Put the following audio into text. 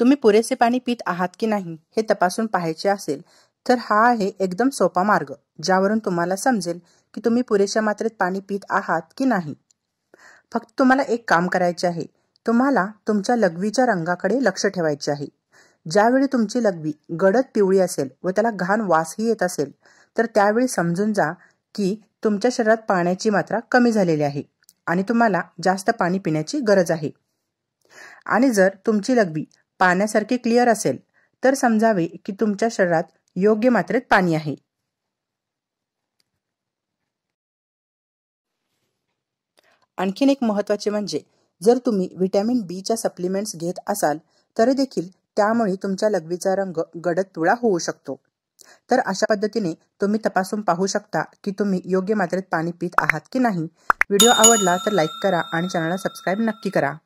तुम्ही पुरेसे पाणी पित आहात की नाही हे तपासून पाहायचे असेल तर हा आहे एकदम सोपा मार्ग ज्यावरून तुम्हाला समजेल की तुम्ही पुरेशा मात्रेत पाणी पित आहात की नाही फक्त तुम्हाला एक काम करायचे आहे तुम्हाला तुमच्या लघवीच्या रंगाकडे लक्ष ठेवायचे आहे ज्यावेळी तुमची लघवी गडद पिवळी असेल व त्याला घाण वासही येत असेल तर त्यावेळी समजून जा की तुमच्या शरीरात पाण्याची मात्रा कमी झालेली आहे आणि तुम्हाला जास्त पाणी पिण्याची गरज आहे आणि जर तुमची लघवी पाण्यासारखे क्लिअर असेल तर समजावे की तुमच्या शरीरात योग्य मात्रेत पाणी आहे आणखीन एक महत्वाचे म्हणजे जर तुम्ही व्हिटॅमिन बीच्या सप्लिमेंट्स घेत असाल तरी देखील त्यामुळे तुमच्या लघवीचा रंग गडद पिवळा होऊ शकतो तर अशा पद्धतीने तुम्ही तपासून पाहू शकता की तुम्ही योग्य मात्रेत पाणी पित आहात की नाही व्हिडिओ आवडला तर लाईक करा आणि चॅनलला सबस्क्राईब नक्की करा